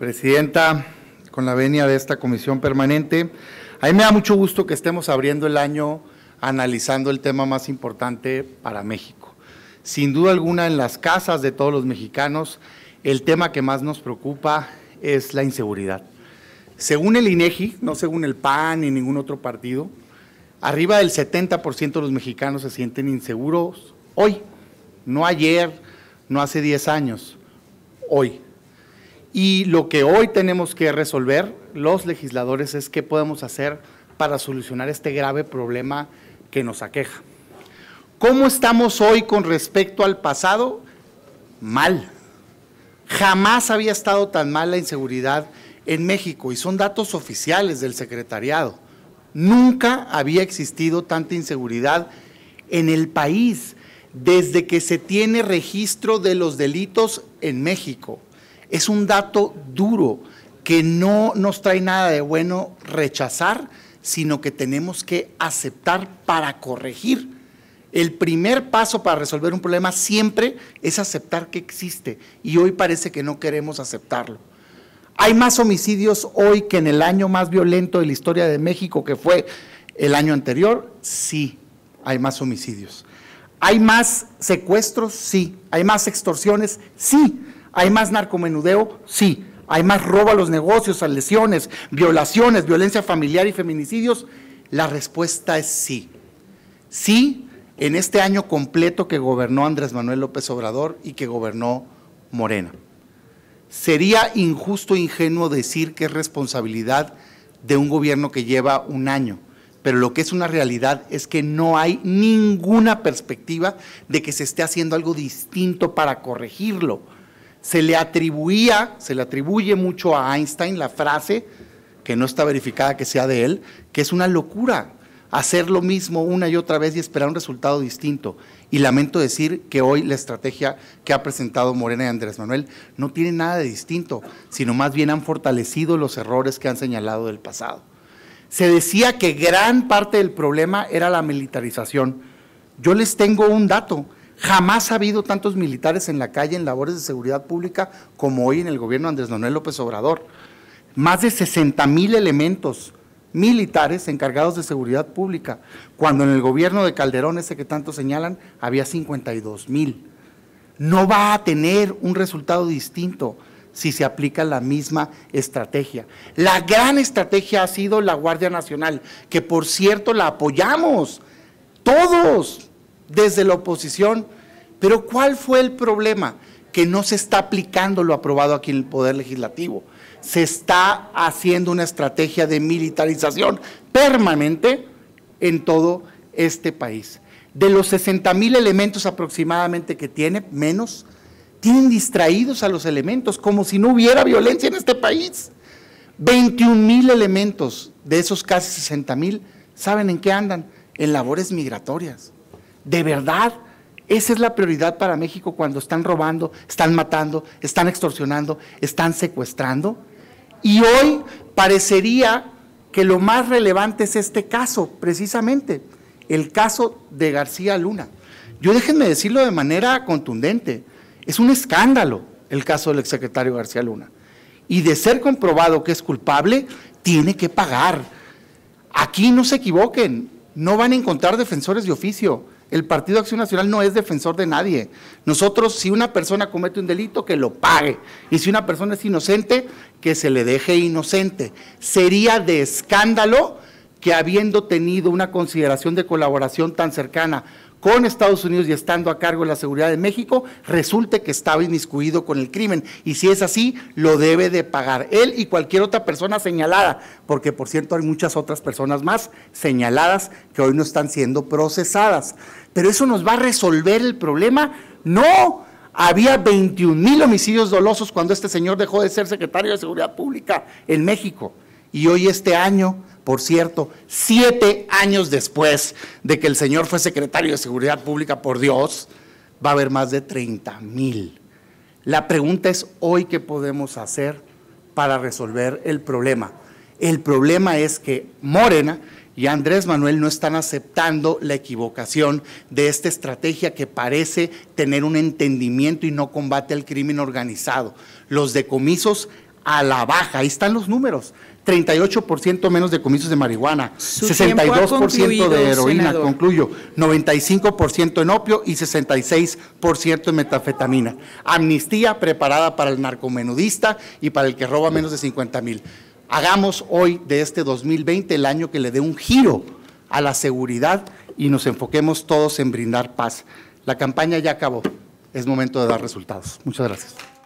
Presidenta, con la venia de esta comisión permanente, a mí me da mucho gusto que estemos abriendo el año analizando el tema más importante para México. Sin duda alguna, en las casas de todos los mexicanos, el tema que más nos preocupa es la inseguridad. Según el INEGI, no según el PAN ni ningún otro partido, arriba del 70% de los mexicanos se sienten inseguros hoy, no ayer, no hace 10 años, hoy. Y lo que hoy tenemos que resolver los legisladores es qué podemos hacer para solucionar este grave problema que nos aqueja. ¿Cómo estamos hoy con respecto al pasado? Mal. Jamás había estado tan mal la inseguridad en México y son datos oficiales del secretariado. Nunca había existido tanta inseguridad en el país desde que se tiene registro de los delitos en México es un dato duro que no nos trae nada de bueno rechazar, sino que tenemos que aceptar para corregir. El primer paso para resolver un problema siempre es aceptar que existe y hoy parece que no queremos aceptarlo. Hay más homicidios hoy que en el año más violento de la historia de México, que fue el año anterior. Sí, hay más homicidios. ¿Hay más secuestros? Sí. ¿Hay más extorsiones? Sí. ¿Hay más narcomenudeo? Sí. ¿Hay más robo a los negocios, a lesiones, violaciones, violencia familiar y feminicidios? La respuesta es sí. Sí, en este año completo que gobernó Andrés Manuel López Obrador y que gobernó Morena. Sería injusto e ingenuo decir que es responsabilidad de un gobierno que lleva un año, pero lo que es una realidad es que no hay ninguna perspectiva de que se esté haciendo algo distinto para corregirlo se le atribuía, se le atribuye mucho a Einstein la frase, que no está verificada que sea de él, que es una locura hacer lo mismo una y otra vez y esperar un resultado distinto. Y lamento decir que hoy la estrategia que ha presentado Morena y Andrés Manuel no tiene nada de distinto, sino más bien han fortalecido los errores que han señalado del pasado. Se decía que gran parte del problema era la militarización. Yo les tengo un dato. Jamás ha habido tantos militares en la calle en labores de seguridad pública como hoy en el gobierno de Andrés Manuel López Obrador. Más de 60 mil elementos militares encargados de seguridad pública, cuando en el gobierno de Calderón, ese que tanto señalan, había 52 mil. No va a tener un resultado distinto si se aplica la misma estrategia. La gran estrategia ha sido la Guardia Nacional, que por cierto la apoyamos todos, desde la oposición. Pero ¿cuál fue el problema? Que no se está aplicando lo aprobado aquí en el Poder Legislativo. Se está haciendo una estrategia de militarización permanente en todo este país. De los 60 mil elementos aproximadamente que tiene, menos, tienen distraídos a los elementos, como si no hubiera violencia en este país. 21 mil elementos de esos casi 60 mil, ¿saben en qué andan? En labores migratorias. ¿De verdad? Esa es la prioridad para México cuando están robando, están matando, están extorsionando, están secuestrando. Y hoy parecería que lo más relevante es este caso, precisamente, el caso de García Luna. Yo déjenme decirlo de manera contundente, es un escándalo el caso del exsecretario García Luna. Y de ser comprobado que es culpable, tiene que pagar. Aquí no se equivoquen, no van a encontrar defensores de oficio el Partido Acción Nacional no es defensor de nadie. Nosotros, si una persona comete un delito, que lo pague. Y si una persona es inocente, que se le deje inocente. Sería de escándalo que habiendo tenido una consideración de colaboración tan cercana con Estados Unidos y estando a cargo de la seguridad de México, resulte que estaba inmiscuido con el crimen. Y si es así, lo debe de pagar él y cualquier otra persona señalada, porque por cierto hay muchas otras personas más señaladas que hoy no están siendo procesadas. Pero eso nos va a resolver el problema. No, había 21 mil homicidios dolosos cuando este señor dejó de ser secretario de Seguridad Pública en México. Y hoy este año, por cierto, siete años después de que el señor fue secretario de Seguridad Pública, por Dios, va a haber más de 30 mil. La pregunta es hoy qué podemos hacer para resolver el problema. El problema es que Morena y Andrés Manuel no están aceptando la equivocación de esta estrategia que parece tener un entendimiento y no combate al crimen organizado. Los decomisos a la baja. Ahí están los números. 38% menos de comisos de marihuana, 62% de heroína, concluyo, 95% en opio y 66% en metafetamina. Amnistía preparada para el narcomenudista y para el que roba menos de 50 mil. Hagamos hoy de este 2020 el año que le dé un giro a la seguridad y nos enfoquemos todos en brindar paz. La campaña ya acabó. Es momento de dar resultados. Muchas gracias.